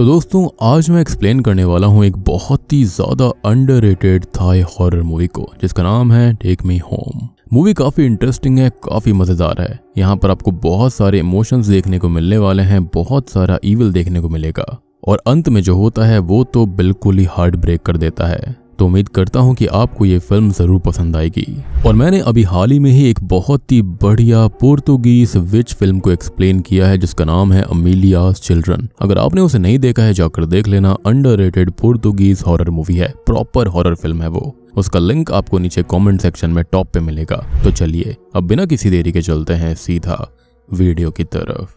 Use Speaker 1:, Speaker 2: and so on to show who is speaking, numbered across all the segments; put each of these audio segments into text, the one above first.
Speaker 1: तो दोस्तों आज मैं एक्सप्लेन करने वाला हूँ एक बहुत ही ज़्यादा underrated Thai horror movie को जिसका नाम है टेक मी होम मूवी काफ़ी इंटरेस्टिंग है काफ़ी मज़ेदार है यहाँ पर आपको बहुत सारे इमोशंस देखने को मिलने वाले हैं बहुत सारा इविल देखने को मिलेगा और अंत में जो होता है वो तो बिल्कुल ही हार्ट ब्रेक कर देता है तो उम्मीद करता हूँ कि आपको ये फिल्म ज़रूर पसंद आएगी और मैंने अभी हाल ही में ही एक बहुत ही बढ़िया पोर्तुगीज विच फिल्म को एक्सप्लेन किया है जिसका नाम है अमीलियास चिल्ड्रन अगर आपने उसे नहीं देखा है जाकर देख लेना underrated Portuguese horror movie है प्रॉपर हॉरर फिल्म है वो उसका लिंक आपको नीचे कमेंट सेक्शन में टॉप पे मिलेगा तो चलिए अब बिना किसी देरी के चलते हैं सीधा वीडियो की तरफ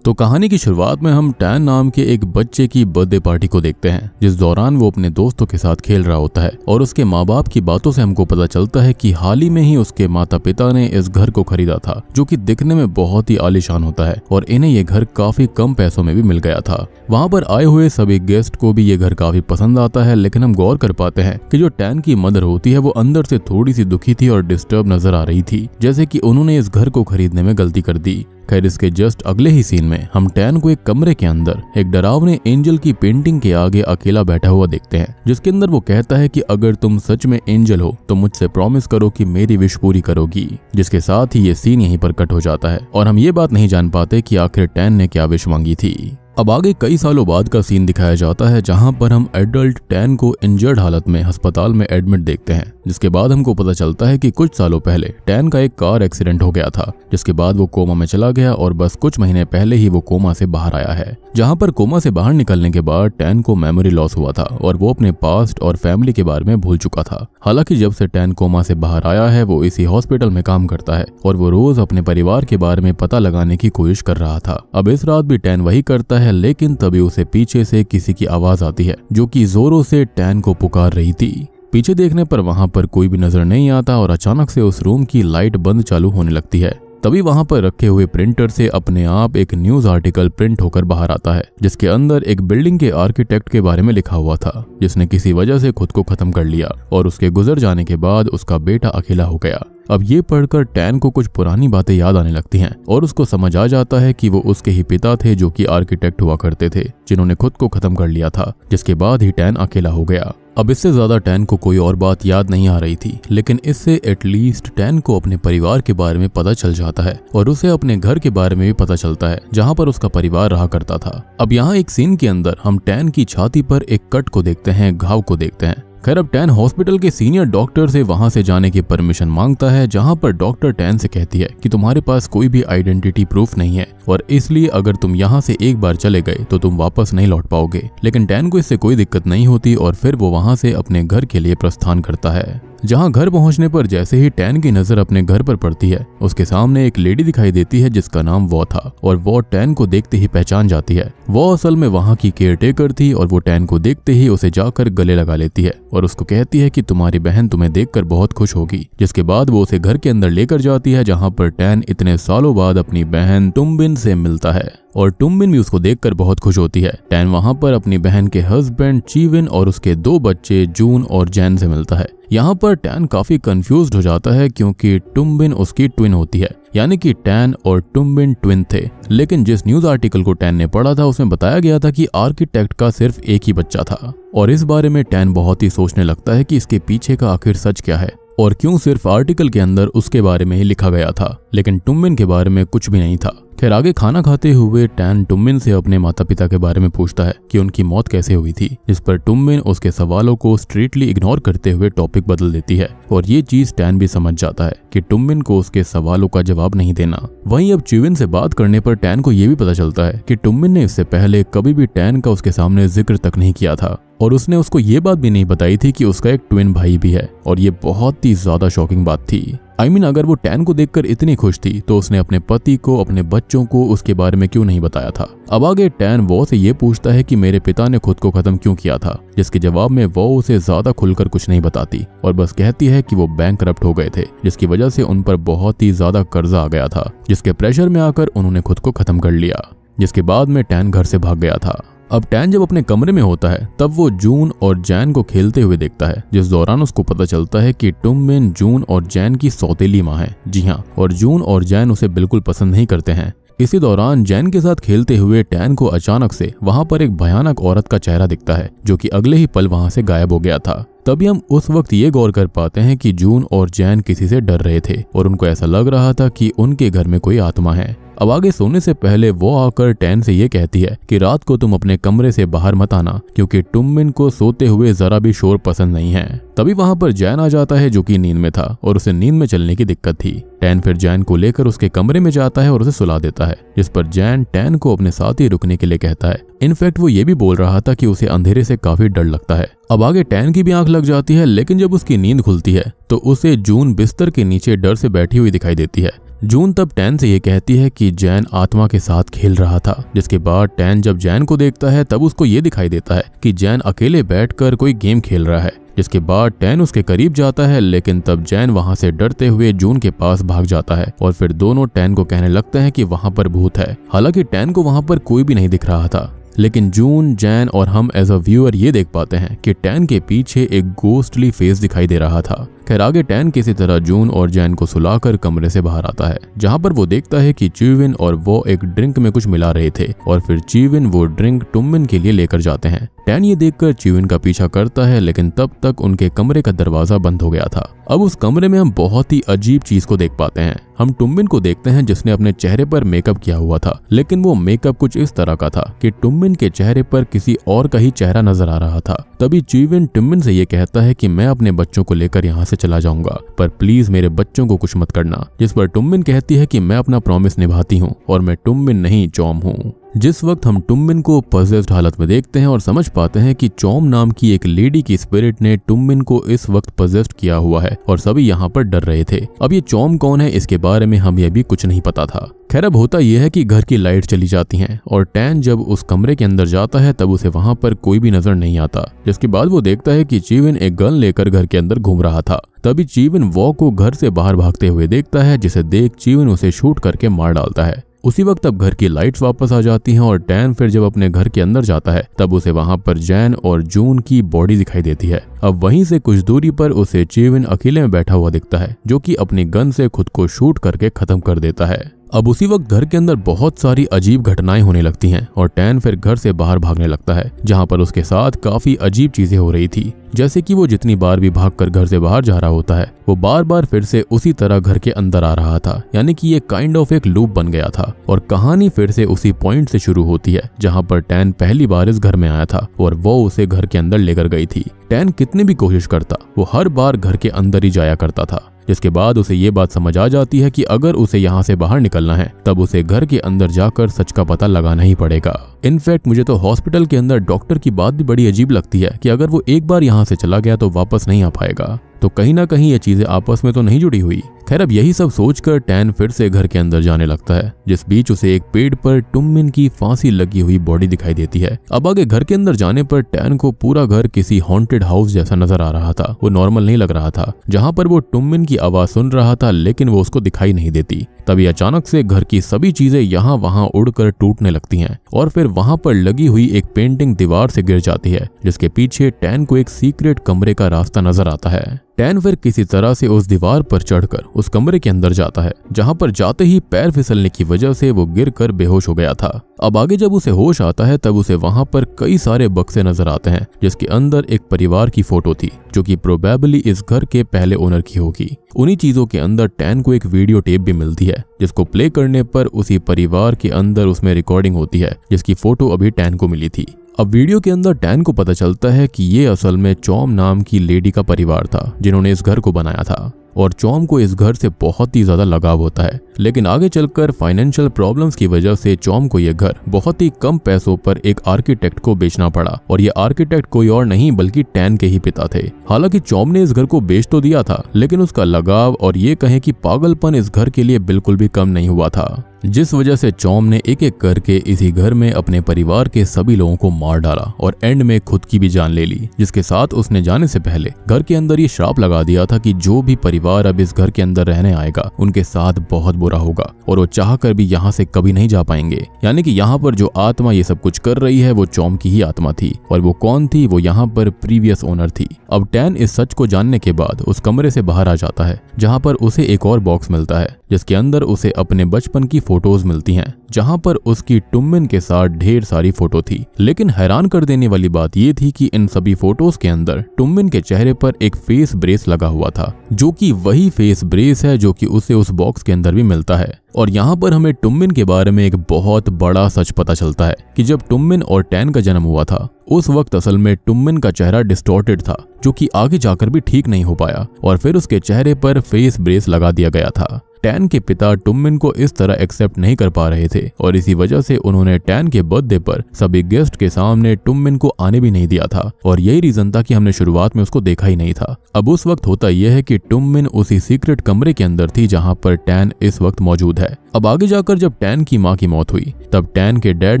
Speaker 1: तो कहानी की शुरुआत में हम टैन नाम के एक बच्चे की बर्थडे पार्टी को देखते हैं जिस दौरान वो अपने दोस्तों के साथ खेल रहा होता है और उसके माँ बाप की बातों से हमको पता चलता है कि हाल ही में ही उसके माता पिता ने इस घर को खरीदा था जो कि दिखने में बहुत ही आलिशान होता है और इन्हें ये घर काफी कम पैसों में भी मिल गया था वहाँ पर आए हुए सभी गेस्ट को भी ये घर काफी पसंद आता है लेकिन हम गौर कर पाते हैं की जो टैन की मदर होती है वो अंदर से थोड़ी सी दुखी थी और डिस्टर्ब नजर आ रही थी जैसे की उन्होंने इस घर को खरीदने में गलती कर दी खैर इसके जस्ट अगले ही सीन में हम टैन को एक कमरे के अंदर एक डरावने एंजल की पेंटिंग के आगे अकेला बैठा हुआ देखते हैं जिसके अंदर वो कहता है कि अगर तुम सच में एंजल हो तो मुझसे प्रॉमिस करो कि मेरी विश पूरी करोगी जिसके साथ ही ये सीन यहीं पर कट हो जाता है और हम ये बात नहीं जान पाते कि आखिर टैन ने क्या विश मांगी थी अब आगे कई सालों बाद का सीन दिखाया जाता है जहां पर हम एडल्ट टैन को इंजर्ड हालत में अस्पताल में एडमिट देखते हैं जिसके बाद हमको पता चलता है कि कुछ सालों पहले टैन का एक कार एक्सीडेंट हो गया था जिसके बाद वो कोमा में चला गया और बस कुछ महीने पहले ही वो कोमा से बाहर आया है जहाँ पर कोमा से बाहर निकलने के बाद टैन को मेमोरी लॉस हुआ था और वो अपने पास्ट और फैमिली के बारे में भूल चुका था हालांकि जब से टैन कोमा से बाहर आया है वो इसी हॉस्पिटल में काम करता है और वो रोज अपने परिवार के बारे में पता लगाने की कोशिश कर रहा था अब इस रात भी टैन वही करता है लेकिन तभी उसे पीछे से किसी की आवाज आती है जो की जोरों से टैन को पुकार रही थी पीछे देखने पर वहां पर कोई भी नजर नहीं आता और अचानक से उस रूम की लाइट बंद चालू होने लगती है तभी वहां पर रखे हुए प्रिंटर से अपने आप एक न्यूज आर्टिकल प्रिंट होकर बाहर आता है जिसके अंदर एक बिल्डिंग के आर्किटेक्ट के बारे में लिखा हुआ था जिसने किसी वजह से खुद को खत्म कर लिया और उसके गुजर जाने के बाद उसका बेटा अकेला हो गया अब ये पढ़कर टैन को कुछ पुरानी बातें याद आने लगती हैं और उसको समझ आ जाता है कि वो उसके ही पिता थे जो कि आर्किटेक्ट हुआ करते थे जिन्होंने खुद को खत्म कर लिया था जिसके बाद ही टैन अकेला हो गया अब इससे ज्यादा टैन को कोई और बात याद नहीं आ रही थी लेकिन इससे एटलीस्ट टैन को अपने परिवार के बारे में पता चल जाता है और उसे अपने घर के बारे में भी पता चलता है जहाँ पर उसका परिवार रहा करता था अब यहाँ एक सीन के अंदर हम टैन की छाती पर एक कट को देखते हैं घाव को देखते हैं खैर अब टैन हॉस्पिटल के सीनियर डॉक्टर से वहां से जाने की परमिशन मांगता है जहां पर डॉक्टर टैन से कहती है कि तुम्हारे पास कोई भी आइडेंटिटी प्रूफ नहीं है और इसलिए अगर तुम यहाँ से एक बार चले गए तो तुम वापस नहीं लौट पाओगे लेकिन टैन को इससे कोई दिक्कत नहीं होती और फिर वो वहाँ से अपने घर के लिए प्रस्थान करता है जहां घर पहुंचने पर जैसे ही टैन की नजर अपने घर पर पड़ती है उसके सामने एक लेडी दिखाई देती है जिसका नाम वॉ था और वॉ टैन को देखते ही पहचान जाती है वॉ असल में वहाँ की केयर टेकर थी और वो टैन को देखते ही उसे जाकर गले लगा लेती है और उसको कहती है कि तुम्हारी बहन तुम्हें देख बहुत खुश होगी जिसके बाद वो उसे घर के अंदर लेकर जाती है जहाँ पर टैन इतने सालों बाद अपनी बहन बिन से मिलता है और टुम्बिन भी उसको देखकर बहुत खुश होती है टैन वहां पर अपनी बहन के हस्बैंड चीविन और उसके दो बच्चे जून और जैन से मिलता है यहाँ पर टैन काफी कंफ्यूज हो जाता है क्योंकि टुम्बिन उसकी ट्विन होती है यानी कि टैन और टुम्बिन ट्विन थे लेकिन जिस न्यूज आर्टिकल को टैन ने पढ़ा था उसमें बताया गया था कि आर्किटेक्ट का सिर्फ एक ही बच्चा था और इस बारे में टैन बहुत ही सोचने लगता है कि इसके पीछे का आखिर सच क्या है और क्यों सिर्फ आर्टिकल के अंदर उसके बारे में ही लिखा गया था लेकिन टुम्बिन के बारे में कुछ भी नहीं था खैर आगे खाना खाते हुए टैन टुम्बिन से अपने माता पिता के बारे में पूछता है कि उनकी मौत कैसे हुई थी जिस पर टुम्बिन उसके सवालों को स्ट्रेटली इग्नोर करते हुए टॉपिक बदल देती है और ये चीज टैन भी समझ जाता है कि टुम्बिन को उसके सवालों का जवाब नहीं देना वहीं अब च्यूविन से बात करने पर टैन को ये भी पता चलता है कि टुम्बिन ने इससे पहले कभी भी टैन का उसके सामने जिक्र तक नहीं किया था और उसने उसको ये बात भी नहीं बताई थी कि उसका एक ट्विन भाई भी है और ये बहुत ही ज्यादा शॉकिंग बात थी आई I मीन mean, अगर वो टैन को देखकर इतनी खुश थी तो उसने अपने पति को अपने बच्चों को उसके बारे में क्यों नहीं बताया था अब आगे टैन वो से ये पूछता है कि मेरे पिता ने खुद को खत्म क्यों किया था जिसके जवाब में वो उसे ज्यादा खुलकर कुछ नहीं बताती और बस कहती है कि वो बैंक हो गए थे जिसकी वजह से उन पर बहुत ही ज्यादा कर्जा आ गया था जिसके प्रेशर में आकर उन्होंने खुद को खत्म कर लिया जिसके बाद में टैन घर से भाग गया था अब टैन जब अपने कमरे में होता है तब वो जून और जैन को खेलते हुए देखता है जिस दौरान उसको पता चलता है कि टुममिन जून और जैन की सौतेली माँ है जी हाँ और जून और जैन उसे बिल्कुल पसंद नहीं करते हैं इसी दौरान जैन के साथ खेलते हुए टैन को अचानक से वहां पर एक भयानक औरत का चेहरा दिखता है जो कि अगले ही पल वहां से गायब हो गया था तभी हम उस वक्त ये गौर कर पाते हैं कि जून और जैन किसी से डर रहे थे और उनको ऐसा लग रहा था कि उनके घर में कोई आत्मा है अब आगे सोने से पहले वो आकर टैन से ये कहती है कि रात को तुम अपने कमरे से बाहर मत आना क्योंकि टुमिन को सोते हुए जरा भी शोर पसंद नहीं है तभी वहां पर जैन आ जाता है जो कि नींद में था और उसे नींद में चलने की दिक्कत थी टैन फिर जैन को लेकर उसके कमरे में जाता है और उसे सुला देता है जिस पर जैन टैन को अपने साथ ही रुकने के लिए कहता है इनफैक्ट वो ये भी बोल रहा था कि उसे अंधेरे से काफी डर लगता है अब आगे टैन की भी आंख लग जाती है लेकिन जब उसकी नींद खुलती है तो उसे जून बिस्तर के नीचे डर से बैठी हुई दिखाई देती है जून तब टैन से ये कहती है कि जैन आत्मा के साथ खेल रहा था जिसके बाद टैन जब जैन को देखता है तब उसको ये दिखाई देता है कि जैन अकेले बैठकर कोई गेम खेल रहा है जिसके बाद टैन उसके करीब जाता है लेकिन तब जैन वहां से डरते हुए जून के पास भाग जाता है और फिर दोनों टैन को कहने लगते हैं कि वहां पर भूत है हालांकि टैन को वहां पर कोई भी नहीं दिख रहा था लेकिन जून जैन और हम एज अ व्यूअर ये देख पाते हैं कि टैन के पीछे एक गोस्टली फेस दिखाई दे रहा था खैर आगे टैन किसी तरह जून और जैन को सुलाकर कमरे से बाहर आता है जहाँ पर वो देखता है कि चीविन और वो एक ड्रिंक में कुछ मिला रहे थे और फिर चीविन वो ड्रिंक टुमिन के लिए लेकर जाते हैं टैन ये देखकर चीविन का पीछा करता है लेकिन तब तक उनके कमरे का दरवाजा बंद हो गया था अब उस कमरे में हम बहुत ही अजीब चीज को देख पाते हैं हम टुम्बिन को देखते हैं जिसने अपने चेहरे पर मेकअप किया हुआ था लेकिन वो मेकअप कुछ इस तरह का था कि टुम्बिन के चेहरे पर किसी और का ही चेहरा नजर आ रहा था तभी चीविन टुम्बिन से ये कहता है कि मैं अपने बच्चों को लेकर यहाँ से चला जाऊंगा पर प्लीज मेरे बच्चों को कुछ मत करना जिस पर टुम्बिन कहती है कि मैं अपना प्रॉमिस निभाती हूँ और मैं टुम्बिन नहीं चौम हूँ जिस वक्त हम टुम्बिन को पजेस्ड हालत में देखते हैं और समझ पाते हैं कि चौम नाम की एक लेडी की स्पिरिट ने टुम्बिन को इस वक्त पजेस्ड किया हुआ है और सभी यहाँ पर डर रहे थे अब ये चौम कौन है इसके बारे में हमें अभी कुछ नहीं पता था खैर अब होता यह है कि घर की लाइट चली जाती हैं और टैन जब उस कमरे के अंदर जाता है तब उसे वहां पर कोई भी नजर नहीं आता जिसके बाद वो देखता है कि जीवन एक गन लेकर घर के अंदर घूम रहा था तभी चीवन वॉ को घर से बाहर भागते हुए देखता है जिसे देख चीवन उसे शूट करके मार डालता है उसी वक्त अब घर की लाइट्स वापस आ जाती हैं और टैन फिर जब अपने घर के अंदर जाता है तब उसे वहां पर जैन और जून की बॉडी दिखाई देती है अब वहीं से कुछ दूरी पर उसे चेविन अकेले में बैठा हुआ दिखता है जो कि अपनी गन से खुद को शूट करके खत्म कर देता है अब उसी वक्त घर के अंदर बहुत सारी अजीब घटनाएं होने लगती हैं और टैन फिर घर से बाहर भागने लगता है जहां पर उसके साथ काफी अजीब चीजें हो रही थी जैसे कि वो जितनी बार भी भागकर घर से बाहर जा रहा होता है वो बार बार फिर से उसी तरह घर के अंदर आ रहा था यानी कि ये काइंड ऑफ एक लूप बन गया था और कहानी फिर से उसी पॉइंट से शुरू होती है जहाँ पर टैन पहली बार इस घर में आया था और वो उसे घर के अंदर लेकर गई थी टैन कितनी भी कोशिश करता वो हर बार घर के अंदर ही जाया करता था जिसके बाद उसे ये बात समझ आ जाती है कि अगर उसे यहाँ से बाहर निकलना है तब उसे घर के अंदर जाकर सच का पता लगाना ही पड़ेगा इनफैक्ट मुझे तो हॉस्पिटल के अंदर डॉक्टर की बात भी बड़ी अजीब लगती है कि अगर वो एक बार यहाँ से चला गया तो वापस नहीं आ पाएगा तो कहीं ना कहीं ये चीजें आपस में तो नहीं जुड़ी हुई खैर अब यही सब सोचकर टैन फिर से घर के अंदर जाने लगता है जिस बीच उसे एक पेड़ पर टुम्मिन की फांसी लगी हुई बॉडी दिखाई देती है अब आगे घर के अंदर जाने पर टैन को पूरा घर किसी हॉन्टेड हाउस जैसा नजर आ रहा था वो नॉर्मल नहीं लग रहा था जहाँ पर वो टुम्मिन की आवाज सुन रहा था लेकिन वो उसको दिखाई नहीं देती तभी अचानक से घर की सभी चीजें यहाँ वहाँ उड़कर टूटने लगती हैं और फिर वहाँ पर लगी हुई एक पेंटिंग दीवार से गिर जाती है जिसके पीछे टैन को एक सीक्रेट कमरे का रास्ता नजर आता है टैनवर किसी तरह से उस दीवार पर चढ़कर उस कमरे के अंदर जाता है जहां पर जाते ही पैर फिसलने की वजह से वो गिर कर बेहोश हो गया था अब आगे जब उसे होश आता है तब उसे वहां पर कई सारे बक्से नजर आते हैं जिसके अंदर एक परिवार की फोटो थी जो कि प्रोबेबली इस घर के पहले ओनर की होगी उन्हीं चीजों के अंदर टैन को एक वीडियो टेप भी मिलती है जिसको प्ले करने पर उसी परिवार के अंदर उसमें रिकॉर्डिंग होती है जिसकी फोटो अभी टैन को मिली थी अब वीडियो के अंदर डैन को पता चलता है कि ये असल में चौम नाम की लेडी का परिवार था जिन्होंने इस घर को बनाया था और चौम को इस घर से बहुत ही ज्यादा लगाव होता है लेकिन आगे चलकर फाइनेंशियल प्रॉब्लम्स की वजह से चौम को यह घर बहुत ही कम पैसों पर एक आर्किटेक्ट को बेचना पड़ा और यह आर्किटेक्ट कोई और नहीं बल्कि टैन के ही पिता थे हालांकि चौम ने इस घर को बेच तो दिया था लेकिन उसका लगाव और ये कहे की पागलपन इस घर के लिए बिल्कुल भी कम नहीं हुआ था जिस वजह से चौम ने एक एक करके इसी घर में अपने परिवार के सभी लोगों को मार डाला और एंड में खुद की भी जान ले ली जिसके साथ उसने जाने से पहले घर के अंदर ये श्राप लगा दिया था कि जो भी परिवार अब इस घर के अंदर रहने आएगा उनके साथ बहुत बुरा होगा और वो चाह कर भी यहाँ से कभी नहीं जा पाएंगे यानी कि यहाँ पर जो आत्मा ये सब कुछ कर रही है वो चौम की ही आत्मा थी और वो कौन थी वो यहाँ पर प्रीवियस ओनर थी अब टैन इस सच को जानने के बाद उस कमरे से बाहर आ जाता है जहाँ पर उसे एक और बॉक्स मिलता है जिसके अंदर उसे अपने बचपन की फोटोज मिलती हैं जहां पर उसकी टुम्बिन के साथ ढेर सारी फोटो थी लेकिन हैरान कर देने वाली बात यह थी कि इन सभी फोटोज के अंदर टुम्बिन के चेहरे पर एक फेस ब्रेस लगा हुआ था जो कि वही फेस ब्रेस है जो कि उसे उस बॉक्स के अंदर भी मिलता है और यहाँ पर हमें टुम्बिन के बारे में एक बहुत बड़ा सच पता चलता है कि जब टुम्बिन और टैन का जन्म हुआ था उस वक्त असल में टुम्बिन का चेहरा डिस्टोर्टेड था जो कि आगे जाकर भी ठीक नहीं हो पाया और फिर उसके चेहरे पर फेस ब्रेस लगा दिया गया था टैन के पिता टुम्मिन को इस तरह एक्सेप्ट नहीं कर पा रहे थे और इसी वजह से उन्होंने टैन के बर्थडे पर सभी गेस्ट के सामने टुम्मिन को आने भी नहीं दिया था और यही रीजन था कि हमने शुरुआत में उसको देखा ही नहीं था अब उस वक्त होता यह है कि टुम्मिन उसी सीक्रेट कमरे के अंदर थी जहाँ पर टैन इस वक्त मौजूद है अब आगे जाकर जब टैन की माँ की मौत हुई तब टैन के डैड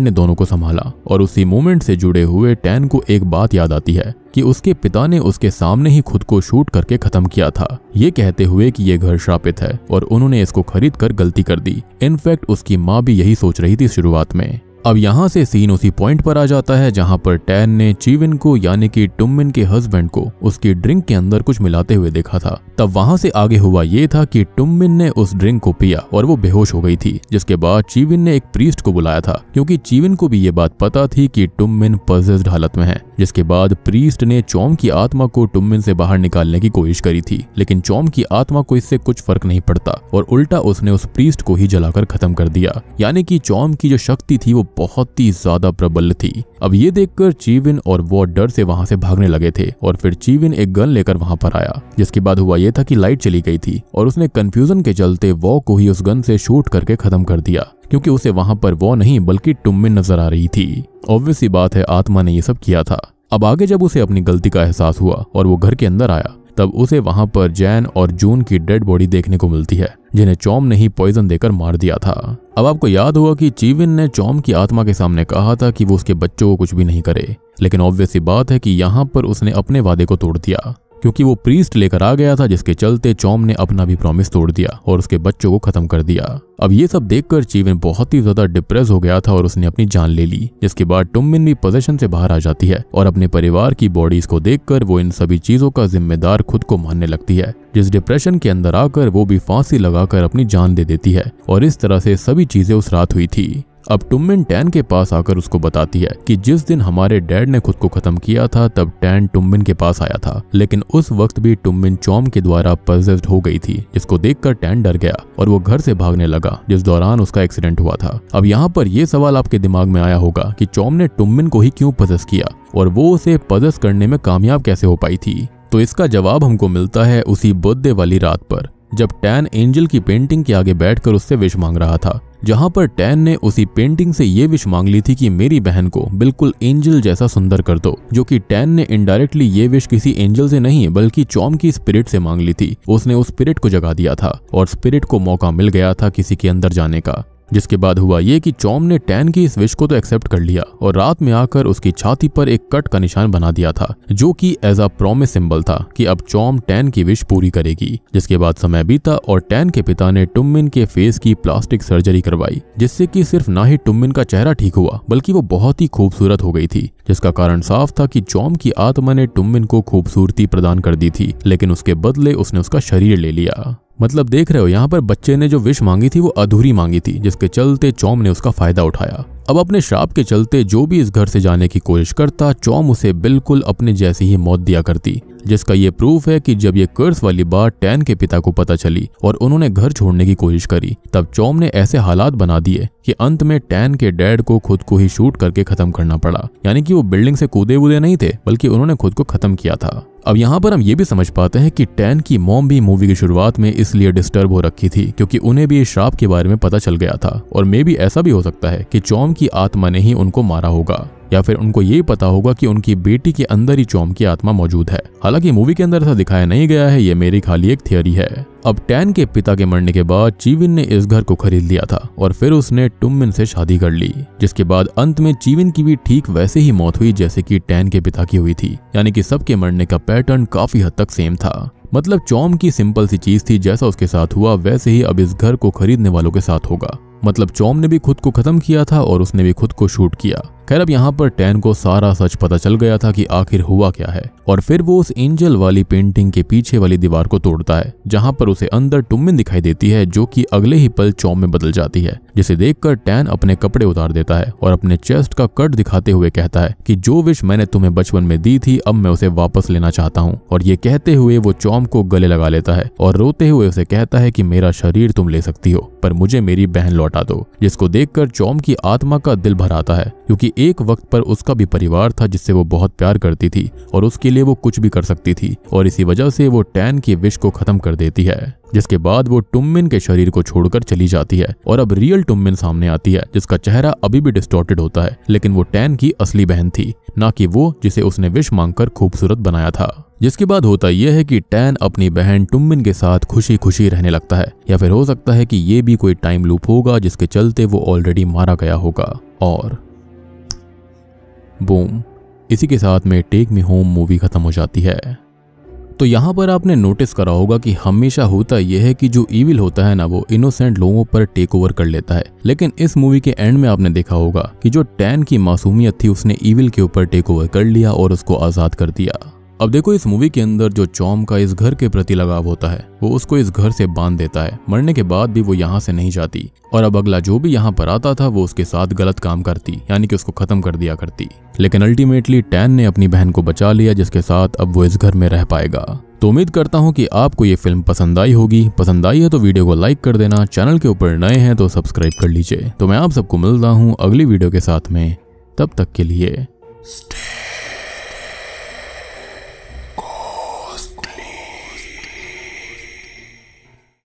Speaker 1: ने दोनों को संभाला और उसी मोमेंट से जुड़े हुए टैन को एक बात याद आती है कि उसके पिता ने उसके सामने ही खुद को शूट करके खत्म किया था ये कहते हुए कि ये घर श्रापित है और उन्होंने इसको खरीद कर गलती कर दी इनफैक्ट उसकी माँ भी यही सोच रही थी शुरुआत में अब यहाँ से सीन उसी पॉइंट पर आ जाता है जहाँ पर टैन ने चीविन को यानी कि टुम्मिन के हस्बैंड को उसकी ड्रिंक के अंदर कुछ मिलाते हुए देखा था तब वहाँ से आगे हुआ ये था कि टुम्मिन ने उस ड्रिंक को पिया और वो बेहोश हो गई थी जिसके बाद चीविन ने एक प्रीस्ट को बुलाया था क्योंकि चीविन को भी ये बात पता थी कि टुम्मिन पजेस्ड हालत में है जिसके बाद प्रीस्ट ने चौम की आत्मा को टुम्मिन से बाहर निकालने की कोशिश करी थी लेकिन चौम की आत्मा को इससे कुछ फर्क नहीं पड़ता और उल्टा उसने उस प्रीस्ट को ही जलाकर खत्म कर दिया यानी कि चौम की जो शक्ति थी वो बहुत ही ज्यादा प्रबल थी अब ये देखकर चीविन और वो डर से वहां से भागने लगे थे और फिर चीविन एक गन लेकर वहां पर आया जिसके बाद हुआ ये था कि लाइट चली गई थी और उसने कंफ्यूजन के चलते वो को ही उस गन से शूट करके खत्म कर दिया क्योंकि उसे वहां पर वो नहीं बल्कि टुम्बिन नजर आ रही थी ऑब्वियस बात है आत्मा ने ये सब किया था अब आगे जब उसे अपनी गलती का एहसास हुआ और वो घर के अंदर आया तब उसे वहां पर जैन और जून की डेड बॉडी देखने को मिलती है जिन्हें चौम ने ही पॉइजन देकर मार दिया था अब आपको याद हुआ कि चीविन ने चौम की आत्मा के सामने कहा था कि वो उसके बच्चों को कुछ भी नहीं करे लेकिन ऑब्वियस बात है कि यहाँ पर उसने अपने वादे को तोड़ दिया क्योंकि वो प्रीस्ट लेकर आ गया था जिसके चलते चौम ने अपना भी प्रॉमिस तोड़ दिया और उसके बच्चों को खत्म कर दिया अब ये सब देखकर चीवन बहुत ही ज्यादा डिप्रेस हो गया था और उसने अपनी जान ले ली जिसके बाद टुमिन भी पोजेशन से बाहर आ जाती है और अपने परिवार की बॉडीज को देखकर वो इन सभी चीजों का जिम्मेदार खुद को मानने लगती है जिस डिप्रेशन के अंदर आकर वो भी फांसी लगाकर अपनी जान दे देती है और इस तरह से सभी चीजें उस रात हुई थी अब टुमिन टैन के पास आकर उसको बताती है कि जिस दिन हमारे डैड ने खुद को खत्म किया था तब टैन टुमिन के पास आया था लेकिन उस वक्त भी टुमिन चौम के द्वारा पजेस्ड हो गई थी जिसको देख टैन डर गया और वो घर से भागने लगा जिस दौरान उसका एक्सीडेंट हुआ था अब यहाँ पर ये सवाल आपके दिमाग में आया होगा की चौम ने टुमिन को ही क्यूँ पजेस किया और वो उसे पजेस करने में कामयाब कैसे हो पाई थी तो इसका जवाब हमको मिलता है उसी बर्थडे वाली रात पर जब टैन एंजल की पेंटिंग के आगे बैठकर उससे विश मांग रहा था जहां पर टैन ने उसी पेंटिंग से ये विश मांग ली थी कि मेरी बहन को बिल्कुल एंजल जैसा सुंदर कर दो जो कि टैन ने इनडायरेक्टली ये विश किसी एंजल से नहीं बल्कि चौम की स्पिरिट से मांग ली थी उसने उस स्पिरिट को जगा दिया था और स्पिरिट को मौका मिल गया था किसी के अंदर जाने का जिसके बाद हुआ ये कि चौम ने टैन की इस विश को तो एक्सेप्ट कर लिया और रात में आकर उसकी छाती पर एक कट का निशान बना दिया था जो कि एज अ प्रोमिस सिंबल था कि अब चौम टैन की विश पूरी करेगी जिसके बाद समय बीता और टैन के पिता ने टुम्मिन के फेस की प्लास्टिक सर्जरी करवाई जिससे की सिर्फ ना ही टुम्मिन का चेहरा ठीक हुआ बल्कि वो बहुत ही खूबसूरत हो गई थी जिसका कारण साफ था कि चौम की आत्मा ने टुम्मिन को खूबसूरती प्रदान कर दी थी लेकिन उसके बदले उसने उसका शरीर ले लिया मतलब देख रहे हो यहाँ पर बच्चे ने जो विश मांगी थी वो अधूरी मांगी थी जिसके चलते चौम ने उसका फायदा उठाया अब अपने श्राप के चलते जो भी इस घर से जाने की कोशिश करता चौम उसे बिल्कुल अपने जैसी ही मौत दिया करती जिसका ये प्रूफ है कि जब ये कर्स वाली बात टैन के पिता को पता चली और उन्होंने घर छोड़ने की कोशिश करी तब चौम ने ऐसे हालात बना दिए कि अंत में टैन के डैड को खुद को ही शूट करके खत्म करना पड़ा यानी कि वो बिल्डिंग से कूदे वूदे नहीं थे बल्कि उन्होंने खुद को खत्म किया था अब यहाँ पर हम ये भी समझ पाते हैं कि टैन की मॉम भी मूवी की शुरुआत में इसलिए डिस्टर्ब हो रखी थी क्योंकि उन्हें भी इस श्राप के बारे में पता चल गया था और मे भी ऐसा भी हो सकता है कि चौम की आत्मा ने ही उनको मारा होगा या फिर उनको ये पता होगा कि उनकी बेटी के अंदर ही चौम की आत्मा मौजूद है हालांकि मूवी के अंदर ऐसा दिखाया नहीं गया है ये मेरी खाली एक थियोरी है अब टैन के पिता के मरने के बाद चीविन ने इस घर को खरीद लिया था और फिर उसने टुमिन से शादी कर ली जिसके बाद अंत में चीविन की भी ठीक वैसे ही मौत हुई जैसे कि टैन के पिता की हुई थी यानी कि सबके मरने का पैटर्न काफी हद तक सेम था मतलब चौम की सिंपल सी चीज थी जैसा उसके साथ हुआ वैसे ही अब इस घर को खरीदने वालों के साथ होगा मतलब चौम ने भी खुद को खत्म किया था और उसने भी खुद को शूट किया खैर अब यहाँ पर टैन को सारा सच पता चल गया था कि आखिर हुआ क्या है और फिर वो उस एंजल वाली पेंटिंग के पीछे वाली दीवार को तोड़ता है जहां पर उसे अंदर टुम्बिन दिखाई देती है जो कि अगले ही पल चौम में बदल जाती है जिसे देखकर टैन अपने कपड़े उतार देता है और अपने चेस्ट का कट दिखाते हुए कहता है कि जो विश मैंने तुम्हें बचपन में दी थी अब मैं उसे वापस लेना चाहता हूँ और ये कहते हुए वो चौम को गले लगा लेता है और रोते हुए उसे कहता है की मेरा शरीर तुम ले सकती हो पर मुझे मेरी बहन लौटा दो जिसको देखकर चौम की आत्मा का दिल भर आता है क्योंकि एक वक्त पर उसका भी परिवार था जिससे वो बहुत प्यार करती थी और उसके लिए लिए वो कुछ भी कर सकती थी और इसी वजह से वो टैन की विश को खत्म कर देती है जिसके बाद वो टुम्मिन के शरीर को छोड़कर चली जाती है और अब रियल टुम्मिन सामने आती है जिसका चेहरा अभी भी डिस्टोर्टेड होता है लेकिन वो टैन की असली बहन थी ना कि वो जिसे उसने विश मांगकर खूबसूरत बनाया था जिसके बाद होता यह है कि टैन अपनी बहन टुम्बिन के साथ खुशी खुशी रहने लगता है या फिर हो सकता है कि ये भी कोई टाइम लूप होगा जिसके चलते वो ऑलरेडी मारा गया होगा और बूम इसी के साथ में टेक मी होम मूवी खत्म हो जाती है तो यहाँ पर आपने नोटिस करा होगा कि हमेशा होता यह है कि जो इविल होता है ना वो इनोसेंट लोगों पर टेक ओवर कर लेता है लेकिन इस मूवी के एंड में आपने देखा होगा कि जो टैन की मासूमियत थी उसने इविल के ऊपर टेक ओवर कर लिया और उसको आज़ाद कर दिया अब देखो इस मूवी के अंदर जो चौम का इस घर के प्रति लगाव होता है वो उसको इस घर से बांध देता है मरने के बाद भी वो यहाँ से नहीं जाती और अब अगला जो भी यहाँ पर आता था वो उसके साथ गलत काम करती यानी कि उसको खत्म कर दिया करती लेकिन अल्टीमेटली टैन ने अपनी बहन को बचा लिया जिसके साथ अब वो इस घर में रह पाएगा तो उम्मीद करता हूँ कि आपको ये फिल्म पसंद आई होगी पसंद आई है तो वीडियो को लाइक कर देना चैनल के ऊपर नए हैं तो सब्सक्राइब कर लीजिए तो मैं आप सबको मिलता हूँ अगली वीडियो के साथ में तब तक के लिए